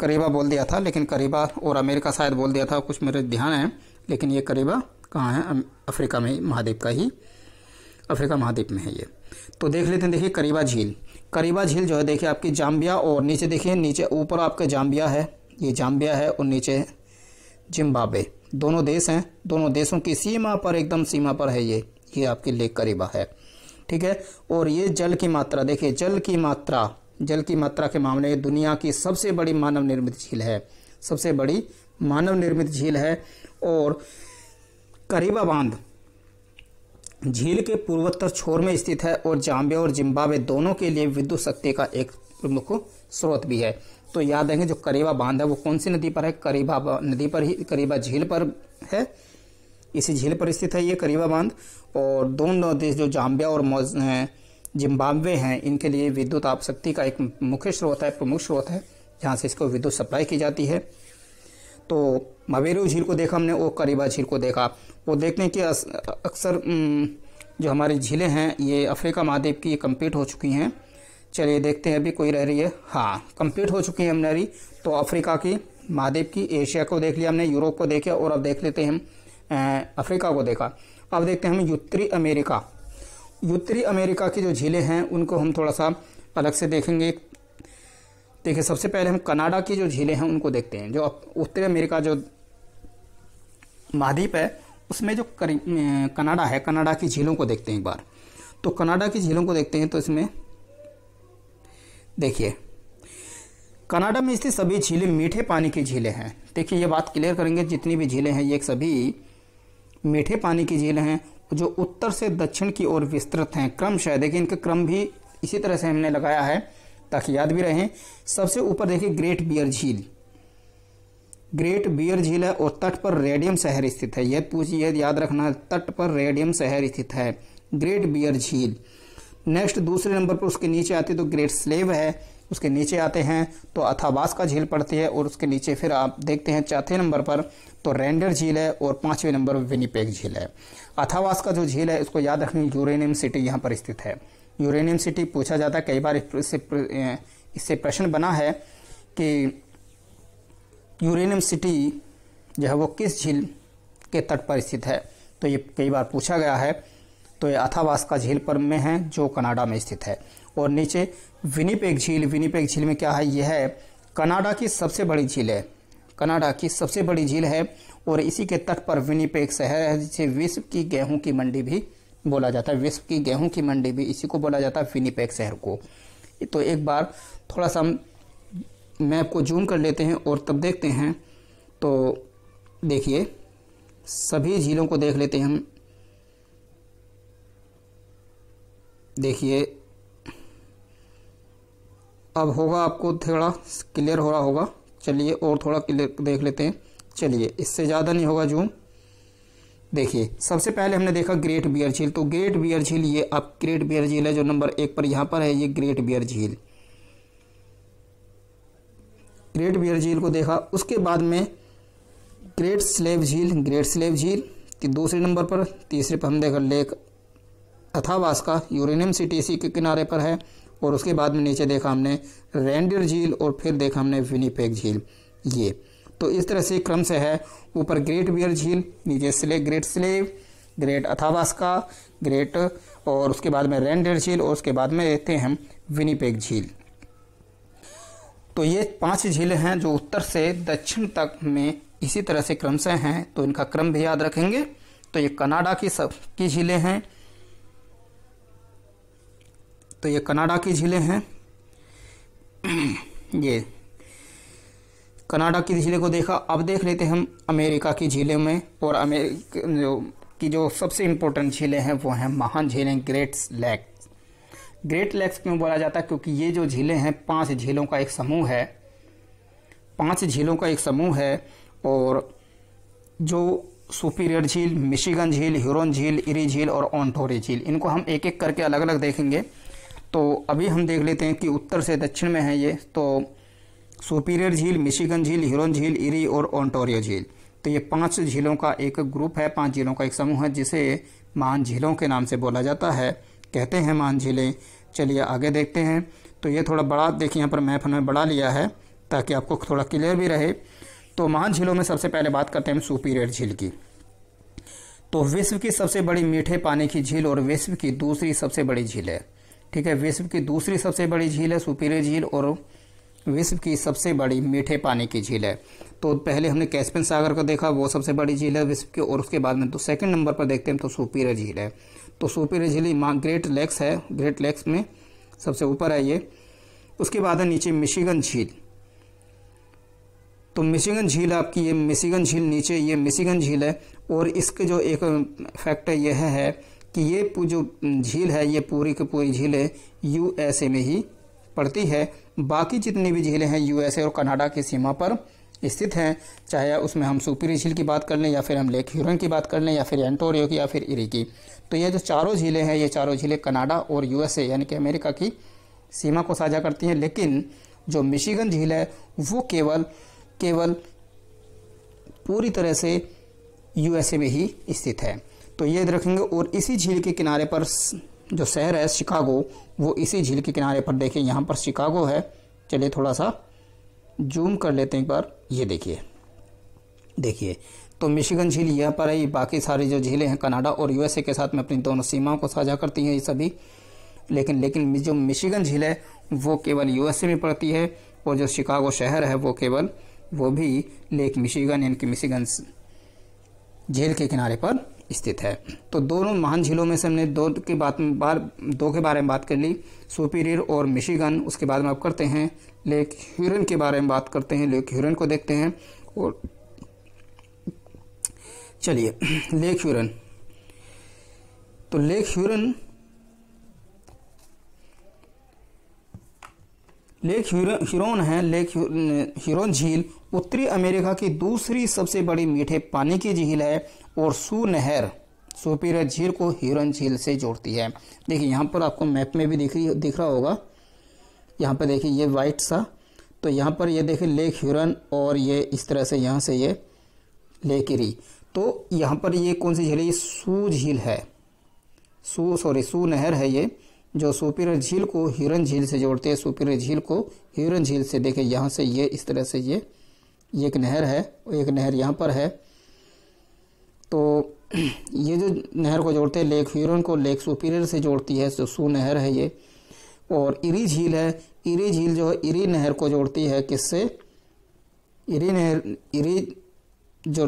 करीबा बोल दिया था लेकिन करीबा और अमेरिका शायद बोल दिया था कुछ मेरे ध्यान है लेकिन ये करीबा कहाँ है अफ्रीका में महाद्वीप का ही अफ्रीका महाद्वीप में है ये तो देख लेते हैं देखिए करीबा झील करीबा झील जो है देखिए आपकी जाम्बिया और नीचे देखिए नीचे ऊपर आपका जाम्बिया है ये जाम्बिया है और नीचे जिम्बाब्वे दोनों देश हैं दोनों देशों की सीमा पर एकदम सीमा पर है ये ये आपकी लेक करीबा है ठीक है और ये जल की मात्रा देखिए जल की मात्रा जल की मात्रा के मामले में दुनिया की सबसे बड़ी मानव निर्मित झील है सबसे बड़ी मानव निर्मित झील है और करीबा बांध झील के पूर्वोत्तर छोर में स्थित है और जाम्बे और जिम्बाब्वे दोनों के लिए विद्युत शक्ति का एक प्रमुख स्रोत भी है तो याद रखें जो करीबा बांध है वो कौन सी नदी पर है करीबा नदी पर ही करीबा झील पर है इसी झील पर स्थित है ये करीबा बांध और दोनों देश जो जाम्बिया और जिम्बाब्वे हैं इनके लिए विद्युत आप शक्ति का एक मुख्य स्रोत है प्रमुख स्रोत है जहाँ से इसको विद्युत सप्लाई की जाती है तो मवेरू झील को देखा हमने वो करीबा झील को देखा वो देखने के अक्सर जो हमारी झीलें हैं ये अफ्रीका महाद्वीप की कम्प्लीट हो चुकी हैं चलिए देखते हैं अभी कोई रह रही है हाँ कम्प्लीट हो चुकी है हमारी तो अफ्रीका की महाद्वीप की एशिया को देख लिया हमने यूरोप को देखा और अब देख लेते हैं हम अफ्रीका को देखा अब देखते हैं हम उत्तरी अमेरिका उत्तरी अमेरिका की जो झीलें हैं उनको हम थोड़ा सा अलग से देखेंगे देखिए सबसे पहले हम कनाडा की जो झीलें हैं उनको देखते हैं जो उत्तरी अमेरिका जो महाद्वीप है उसमें जो अं, कनाडा है कनाडा की झीलों को देखते हैं एक बार तो कनाडा की झीलों को देखते हैं तो इसमें देखिए कनाडा में स्थित सभी झीलें मीठे पानी की झीलें हैं देखिए ये बात क्लियर करेंगे जितनी भी झीलें हैं ये सभी मीठे पानी की झीलें हैं जो उत्तर से दक्षिण की ओर विस्तृत हैं क्रमशः देखिए इनके क्रम भी इसी तरह से हमने लगाया है ताकि याद भी रहें सबसे ऊपर देखिए ग्रेट बियर झील ग्रेट बियर झील है और तट पर रेडियम शहर स्थित है यह पूछिए याद रखना है तट पर रेडियम शहर स्थित है ग्रेट बियर झील नेक्स्ट दूसरे नंबर पर उसके नीचे आते तो ग्रेट स्लेव है उसके नीचे आते हैं तो अथावास का झील पड़ती है और उसके नीचे फिर आप देखते हैं चौथे नंबर पर तो रेंडर झील है और पांचवें नंबर विनीपेग झील है अथावास का जो झील है इसको याद रखनी यूरेनियम सिटी यहाँ पर स्थित है यूरेनियम सिटी पूछा जाता है कई बार इससे इससे प्रश्न बना है कि यूरेनियम सिटी जो है वो किस झील के तट पर स्थित है तो ये कई बार पूछा गया है तो ये अथावास का झील पर में है जो कनाडा में स्थित है और नीचे विनीपेग झील विनीपेग झील में क्या है यह है कनाडा की सबसे बड़ी झील है कनाडा की सबसे बड़ी झील है और इसी के तट पर विनीपेग शहर है जिसे विश्व की गेहूं की मंडी भी बोला जाता है विश्व की गेहूं की मंडी भी इसी को बोला जाता है फिनीपैक शहर को तो एक बार थोड़ा सा मैप को जूम कर लेते हैं और तब देखते हैं तो देखिए सभी झीलों को देख लेते हैं हम देखिए अब होगा आपको थोड़ा क्लियर हो रहा होगा चलिए और थोड़ा क्लियर देख लेते हैं चलिए इससे ज़्यादा नहीं होगा जूम देखिए सबसे पहले हमने देखा ग्रेट बियर झील तो ग्रेट बियर झील ये अब ग्रेट बियर झील है जो नंबर एक पर यहाँ पर है ये ग्रेट बियर झील ग्रेट बियर झील को देखा उसके बाद में ग्रेट स्लेव झील ग्रेट स्लेव झील कि दूसरे नंबर पर तीसरे पर हम देखा लेक अथावास का यूरेनियम सिटी इसी के किनारे पर है और उसके बाद में नीचे देखा हमने रेंडियर झील और फिर देखा हमने विनीपेग झील ये तो इस तरह से क्रम से है ऊपर ग्रेट बियर झील नीचे स्ले great slave great Athabasca great और उसके बाद में रेनडेर झील और उसके बाद में रहते हैं हम विनीपेग झील तो ये पांच झीलें हैं जो उत्तर से दक्षिण तक में इसी तरह से क्रम से हैं तो इनका क्रम भी याद रखेंगे तो ये कनाडा की सब की झीलें हैं तो ये कनाडा की झीलें हैं (clears throat) ये कनाडा की झीलें को देखा अब देख लेते हैं हम अमेरिका की झीलों में और अमेरिका जो की जो सबसे इम्पोर्टेंट झीलें हैं वो हैं महान झीलें ग्रेट लैक ग्रेट लैक्स क्यों बोला जाता है क्योंकि ये जो झीलें हैं पांच झीलों का एक समूह है पांच झीलों का एक समूह है और जो सुपीरियर झील मिशिगन झील हिरोन झील इरी झील और ऑनटोरी झील इनको हम एक एक करके अलग अलग देखेंगे तो अभी हम देख लेते हैं कि उत्तर से दक्षिण में है ये तो सुपीरियर झील मिशिगन झील हिरोन झील इरी और ओंटोरियो झील तो ये पांच झीलों का एक ग्रुप है पांच झीलों का एक समूह है जिसे मान झीलों के नाम से बोला जाता है कहते हैं मान झीलें चलिए आगे देखते हैं तो ये थोड़ा बड़ा देखिए यहाँ पर मैप हमें बड़ा लिया है ताकि आपको थोड़ा क्लियर भी रहे तो मान झीलों में सबसे पहले बात करते हैं सुपीरियर झील की तो विश्व की सबसे बड़ी मीठे पानी की झील और विश्व की दूसरी सबसे बड़ी झील है ठीक है विश्व की दूसरी सबसे बड़ी झील है सुपीरियर झील और विश्व की सबसे बड़ी मीठे पानी की झील है तो पहले हमने कैस्पियन सागर को देखा वो सबसे बड़ी झील है विश्व की और उसके बाद में तो सेकंड नंबर पर देखते हैं तो सुपीरा झील है तो सुपीरा झील ग्रेट लेक्स है ग्रेट लेक्स में सबसे ऊपर है ये उसके बाद है नीचे मिशिगन झील तो मिशिगन झील आपकी ये मिशिगन झील नीचे ये मिशिगन झील है और इसके जो एक फैक्ट यह है कि ये जो झील है ये पूरी की पूरी झील है यूएसए में ही पड़ती है बाकी जितनी भी झीलें हैं यूएसए और कनाडा की सीमा पर स्थित हैं चाहे उसमें हम सुपीरी झील की बात कर लें या फिर हम लेक ह्यूरन की बात कर लें या फिर एंटोरियो की या फिर इरी की तो ये जो चारों झीलें हैं ये चारों झीलें कनाडा और यूएसए यानी कि अमेरिका की सीमा को साझा करती हैं लेकिन जो मिशिगन झील है वो केवल केवल पूरी तरह से यूएसए में ही स्थित है तो ये रखेंगे और इसी झील के किनारे पर जो शहर है शिकागो वो इसी झील के किनारे पर देखिए यहाँ पर शिकागो है चलिए थोड़ा सा जूम कर लेते हैं एक बार ये देखिए देखिए तो मिशिगन झील यहाँ पर है बाकी सारी जो झीलें हैं कनाडा और यूएसए के साथ में अपनी दोनों सीमाओं को साझा करती हैं ये सभी लेकिन लेकिन जो मिशिगन झील है वो केवल यूएसए में पड़ती है और जो शिकागो शहर है वो केवल वो भी लेक मिशिगन यानी कि मिशिगन झील के किनारे पर स्थित है तो दोनों महान झीलों में से हमने दो की बात बार दो के बारे में बात कर ली सुपीरियर और मिशिगन उसके बाद में आप करते हैं लेक ह्यूरन के बारे में बात करते हैं लेक ह्यूरन को देखते हैं और चलिए लेक ह्यूरन तो लेक ह्यूरन लेक हिरोन है लेक हिरोन झील उत्तरी अमेरिका की दूसरी सबसे बड़ी मीठे पानी की झील है और सू नहर सुपीरियर झील को हिरोन झील से जोड़ती है देखिए यहाँ पर आपको मैप में भी दिख रही दिख रहा होगा यहाँ पर देखिए ये वाइट सा तो यहाँ पर ये देखिए लेक हिरोन और ये इस तरह से यहाँ से ये लेक इरी तो यहाँ पर ये कौन सी झील है ये सू झील है सू सॉरी सू नहर है ये जो सुपीर झील को हिरन झील से जोड़ते हैं सुपीर झील को हिरन झील से देखें यहाँ से ये इस तरह से ये ये एक नहर है एक नहर यहाँ पर है तो (clears throat) ये जो नहर को जोड़ते हैं लेक हिरन को लेक सुपीरियर से जोड़ती है तो सू नहर है ये और इरी झील है इरी झील जो है इरी नहर को जोड़ती है किससे इरी नहर इरी जो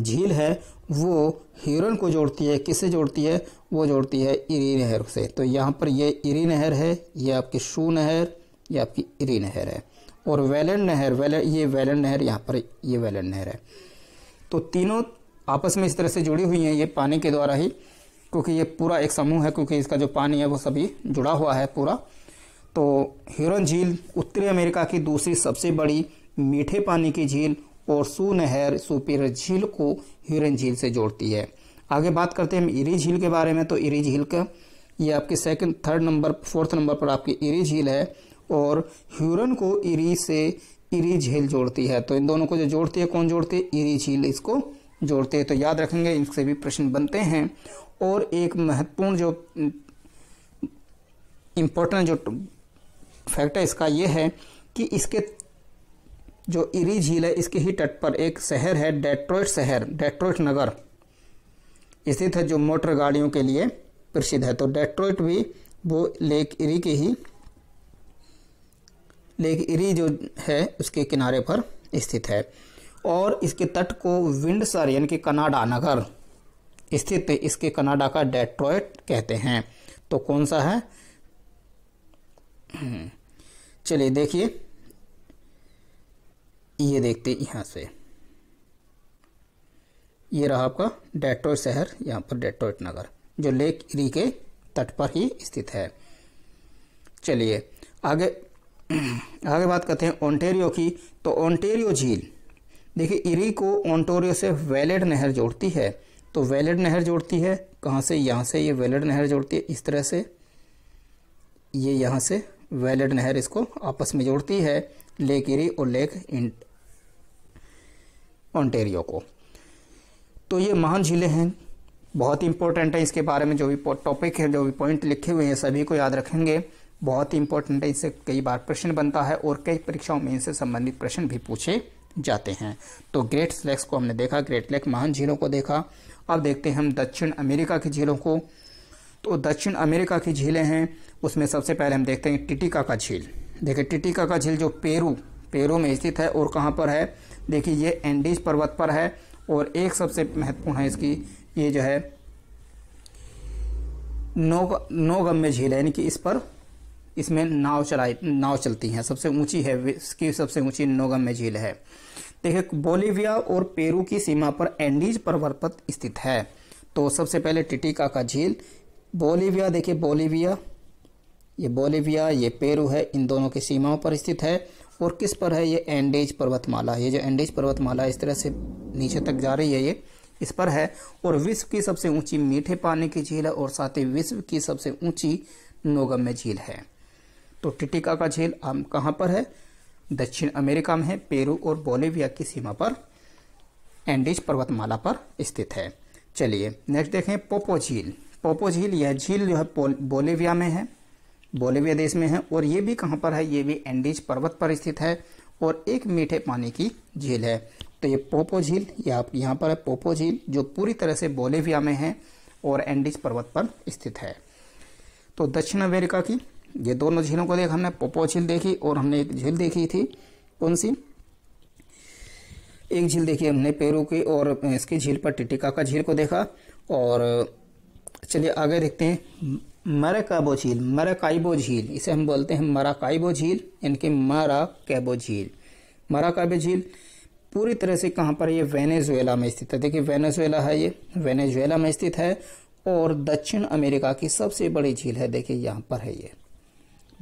झील है वो हीरोइन को जोड़ती है किससे जोड़ती है वो जोड़ती है इरी नहर से तो यहाँ पर ये इरी नहर है ये आपकी शू नहर ये आपकी इरी नहर है और वेलन नहर वेलन ये वेलन नहर यहाँ पर ये वेलन नहर है तो तीनों आपस में इस तरह से जुड़ी हुई हैं ये पानी के द्वारा ही क्योंकि ये पूरा एक समूह है क्योंकि इसका जो पानी है वो सभी जुड़ा हुआ है पूरा तो हिरन झील उत्तरी अमेरिका की दूसरी सबसे बड़ी मीठे पानी की झील और सू नहर सुपीर झील को हिरन झील से जोड़ती है आगे बात करते हैं हम इरी झील के बारे में तो इरी झील का ये आपके second third number fourth number पर आपकी इरी झील है और ह्यूरन को इरी से इरी झील जोड़ती है तो इन दोनों को जो जोड़ती है कौन जोड़ती है इरी झील इसको जोड़ते हैं तो याद रखेंगे इनसे भी प्रश्न बनते हैं और एक महत्वपूर्ण जो इम्पोर्टेंट जो फैक्ट है इसका यह है कि इसके जो इरी झील है इसके ही तट पर एक शहर है डेट्रोइट शहर डेट्रोइट नगर स्थित है जो मोटर गाड़ियों के लिए प्रसिद्ध है तो डेट्रोइट भी वो लेक इरी के ही लेक इरी जो है उसके किनारे पर स्थित है और इसके तट को विंडसर यानी कि कनाडा नगर स्थित इसके कनाडा का डेट्रोइट कहते हैं तो कौन सा है हम्म, चलिए देखिए ये देखते यहाँ से ये रहा आपका डेट्रोइट शहर यहाँ पर डेट्रोइट नगर जो लेक इरी के तट पर ही स्थित है चलिए आगे आगे बात करते हैं ओंटेरियो की तो ओंटेरियो झील देखिए इरी को ओंटोरियो से वेलेड नहर जोड़ती है तो वेलेड नहर जोड़ती है कहाँ से यहाँ से ये यह वेलेड नहर जोड़ती है इस तरह से ये यह यहाँ से वेलेड नहर इसको आपस में जोड़ती है लेक इरी और लेक ऑन्टेरियो को तो ये महान झीलें हैं बहुत ही इंपॉर्टेंट है इसके बारे में जो भी टॉपिक है जो भी पॉइंट लिखे हुए हैं सभी को याद रखेंगे बहुत ही इंपॉर्टेंट है इससे कई बार प्रश्न बनता है और कई परीक्षाओं में इनसे संबंधित प्रश्न भी पूछे जाते हैं तो ग्रेट लेक्स को हमने देखा ग्रेट लेक महान झीलों को देखा अब देखते हैं हम दक्षिण अमेरिका की झीलों को तो दक्षिण अमेरिका की झीलें हैं उसमें सबसे पहले हम देखते हैं टिटिका का झील देखिए टिटिका का झील जो पेरू पेरू में स्थित है और कहाँ पर है देखिए ये एंडीज पर्वत पर है और एक सबसे महत्वपूर्ण है इसकी ये जो है नौ नोगम्य झील है यानी कि इस पर इसमें नाव चलाई नाव चलती हैं सबसे ऊंची है इसकी सबसे ऊंची नौगम्य झील है देखिए बोलीविया और पेरू की सीमा पर एंडीज पर्वत स्थित है तो सबसे पहले टिटिका का झील बोलीविया देखिए बोलीविया ये बोलीविया ये पेरू है इन दोनों की सीमाओं पर स्थित है और किस पर है ये एंडेज पर्वतमाला ये जो एंडेज पर्वतमाला इस तरह से नीचे तक जा रही है ये इस पर है और विश्व की सबसे ऊंची मीठे पानी की झील है और साथ ही विश्व की सबसे ऊंची नोगम्य झील है तो टिटिका का झील आम कहाँ पर है दक्षिण अमेरिका में है पेरू और बोलीविया की सीमा पर एंडेज पर्वतमाला पर स्थित है चलिए नेक्स्ट देखें पोपो झील पोपो झील यह झील जो है बोलीविया में है बोलेविया देश में है और ये भी कहाँ पर है ये भी एंडीज पर्वत पर स्थित है और एक मीठे पानी की झील है तो ये पोपो झील या आप यहाँ पर है पोपो झील जो पूरी तरह से बोलेविया में है और एंडीज पर्वत पर स्थित है तो दक्षिण अमेरिका की ये दोनों झीलों को देख हमने पोपो झील देखी और हमने एक झील देखी थी कौन सी एक झील देखी हमने पेरू की और इसकी झील पर टिटिका का झील को देखा और चलिए आगे देखते हैं मराकाबो झील मराकाइबो झील इसे हम बोलते हैं मराकाइबो झील यानी कि मराकैबो झील मराकाबो झील पूरी तरह से कहाँ पर ये वेनेजुएला में स्थित है देखिए वेनेजुएला है ये वेनेजुएला में स्थित है और दक्षिण अमेरिका की सबसे बड़ी झील है देखिए यहाँ पर है ये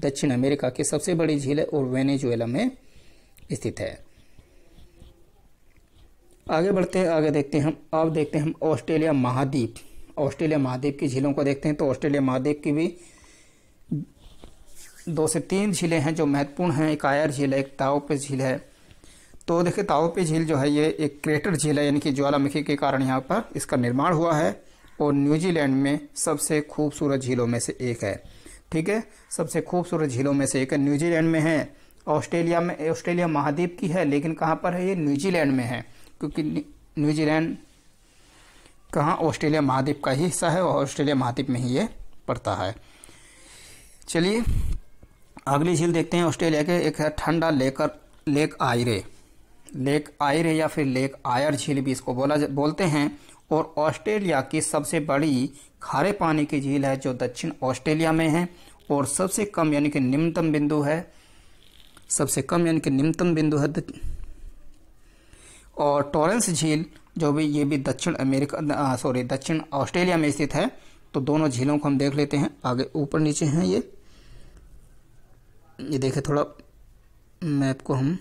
दक्षिण अमेरिका की सबसे बड़ी झील है और वेनेजुएला में स्थित है आगे बढ़ते हैं आगे देखते हैं हम अब देखते हैं हम ऑस्ट्रेलिया महाद्वीप ऑस्ट्रेलिया महाद्वीप की झीलों को देखते हैं तो ऑस्ट्रेलिया महाद्वीप की भी दो से तीन झीलें हैं जो महत्वपूर्ण हैं एक आयर झील है एक ताओपे झील है तो देखिए ताओपे झील जो है ये एक क्रेटर झील है यानी कि ज्वालामुखी के कारण यहाँ पर इसका निर्माण हुआ है और न्यूजीलैंड में सबसे खूबसूरत झीलों में से एक है ठीक है सबसे खूबसूरत झीलों में से एक है न्यूजीलैंड में है ऑस्ट्रेलिया में ऑस्ट्रेलिया महाद्वीप की है लेकिन कहाँ पर है ये न्यूजीलैंड में है क्योंकि न्यूजीलैंड कहाँ ऑस्ट्रेलिया महाद्वीप का ही हिस्सा है और ऑस्ट्रेलिया महाद्वीप में ही ये पड़ता है चलिए अगली झील देखते हैं ऑस्ट्रेलिया के एक है ठंडा लेकर लेक आयरे लेक आयरे या फिर लेक आयर झील भी इसको बोला बोलते हैं और ऑस्ट्रेलिया की सबसे बड़ी खारे पानी की झील है जो दक्षिण ऑस्ट्रेलिया में है और सबसे कम यानी कि निम्नतम बिंदु है सबसे कम यानी कि निम्नतम बिंदु है और टॉरेंस झील जो भी ये भी दक्षिण अमेरिका सॉरी दक्षिण ऑस्ट्रेलिया में स्थित है तो दोनों झीलों को हम देख लेते हैं आगे ऊपर नीचे हैं ये ये देखें थोड़ा मैप को हम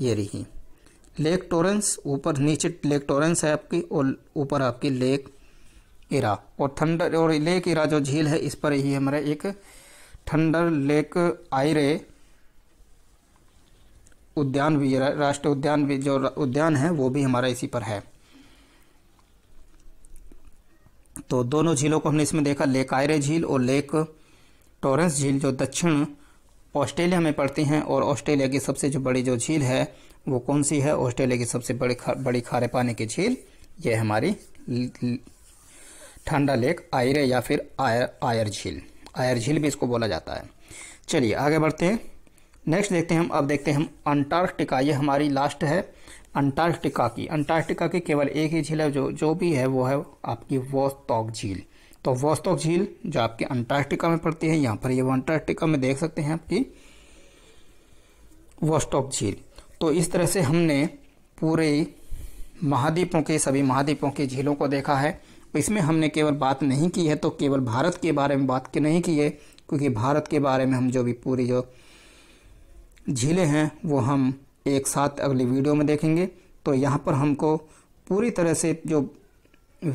ये रही लेक टोरेंस ऊपर नीचे लेक टोरेंस है आपकी और ऊपर आपकी लेक इरा और थंडर और लेक इरा जो झील है इस पर ही हमारा एक थंडर लेक आयरे उद्यान भी राष्ट्रीय उद्यान भी जो उद्यान है वो भी हमारा इसी पर है तो दोनों झीलों को हमने इसमें देखा लेक आयरे झील और लेक टोरेंस झील जो दक्षिण ऑस्ट्रेलिया में पड़ती हैं और ऑस्ट्रेलिया की सबसे जो बड़ी जो झील है वो कौन सी है ऑस्ट्रेलिया की सबसे बड़ी खा, बड़ी खारे पानी की झील ये हमारी ठंडा लेक आयरे या फिर आयर आयर झील आयर झील भी इसको बोला जाता है चलिए आगे बढ़ते हैं नेक्स्ट देखते हैं हम अब देखते हैं हम अंटार्कटिका ये हमारी लास्ट है अंटार्कटिका की अंटार्कटिका की केवल एक ही झील है जो जो भी है वो है आपकी वोस्तोक झील तो वोस्तोक झील जो आपके अंटार्कटिका में पड़ती है यहाँ पर ये वो अंटार्कटिका में देख सकते हैं आपकी वोस्टोक झील तो इस तरह से हमने पूरे महाद्वीपों के सभी महाद्वीपों की झीलों को देखा है इसमें हमने केवल बात नहीं की है तो केवल भारत के बारे में बात नहीं की है क्योंकि भारत के बारे में हम जो भी पूरी जो झीलें हैं वो हम एक साथ अगली वीडियो में देखेंगे तो यहाँ पर हमको पूरी तरह से जो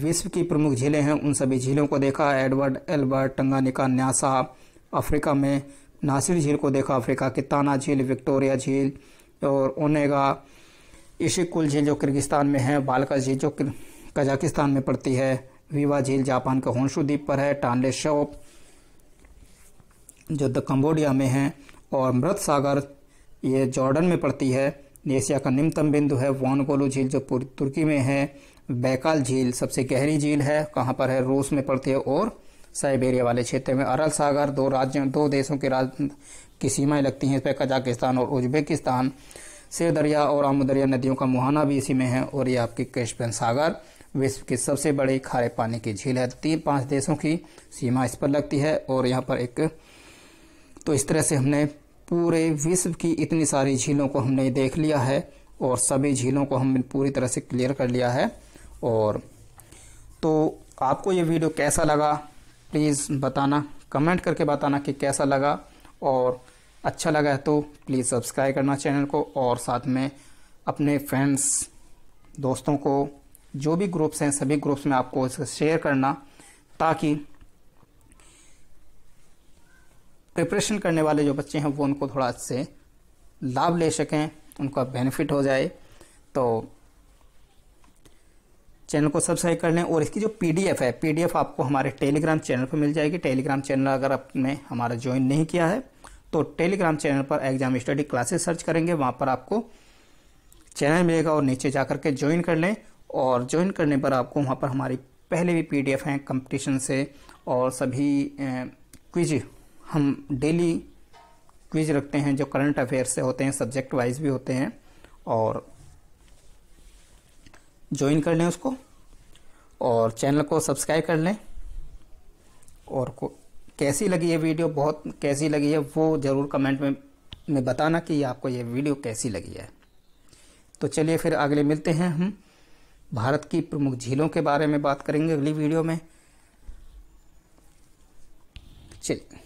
विश्व की प्रमुख झीलें हैं उन सभी झीलों को देखा Edward Albert Tanganyika Nyasa Africa में नासिर झील को देखा अफ्रीका की ताना झील विक्टोरिया झील और ओनेगा इशिकुल झील जो किर्गिस्तान में है बालका झील जो कजाकिस्तान में पड़ती है वीवा झील जापान के होंशु द्वीप पर है टांडे शॉप जो द कम्बोडिया में है और मृत सागर ये जॉर्डन में पड़ती है एशिया का निम्नतम बिंदु है वानकोलू झील जो पूरी तुर्की में है बैकाल झील सबसे गहरी झील है कहाँ पर है रूस में पड़ती है और साइबेरिया वाले क्षेत्र में अरल सागर दो राज्यों दो देशों के राज की सीमाएं लगती हैं इस पर कजाकिस्तान और उज्बेकिस्तान से दरिया और आमो दरिया नदियों का मुहाना भी इसी में है और ये आपकी कृष्ण सागर विश्व की सबसे बड़ी खारे पानी की झील है तीन पांच देशों की सीमा इस पर लगती है और यहाँ पर एक तो इस तरह से हमने पूरे विश्व की इतनी सारी झीलों को हमने देख लिया है और सभी झीलों को हमने पूरी तरह से क्लियर कर लिया है और तो आपको ये वीडियो कैसा लगा प्लीज़ बताना कमेंट करके बताना कि कैसा लगा और अच्छा लगा है तो प्लीज़ सब्सक्राइब करना चैनल को और साथ में अपने फ्रेंड्स दोस्तों को जो भी ग्रुप्स हैं सभी ग्रुप्स में आपको इसे शेयर करना ताकि प्रिपरेशन करने वाले जो बच्चे हैं वो उनको थोड़ा इससे लाभ ले सकें उनका बेनिफिट हो जाए तो चैनल को सब्सक्राइब कर लें और इसकी जो पीडीएफ है पीडीएफ आपको हमारे टेलीग्राम चैनल पर मिल जाएगी टेलीग्राम चैनल अगर आपने हमारा ज्वाइन नहीं किया है तो टेलीग्राम चैनल पर एग्जाम स्टडी क्लासेस सर्च करेंगे वहाँ पर आपको चैनल मिलेगा और नीचे जा करके ज्वाइन कर लें और ज्वाइन करने पर आपको वहाँ पर हमारी पहले भी पीडीएफ हैं कंपटीशन से और सभी क्विज हम डेली क्विज रखते हैं जो करंट अफेयर से होते हैं सब्जेक्ट वाइज भी होते हैं और ज्वाइन कर लें उसको और चैनल को सब्सक्राइब कर लें और को कैसी लगी ये वीडियो बहुत कैसी लगी है वो ज़रूर कमेंट में में बताना कि आपको ये वीडियो कैसी लगी है तो चलिए फिर अगले मिलते हैं हम भारत की प्रमुख झीलों के बारे में बात करेंगे अगली वीडियो में चलिए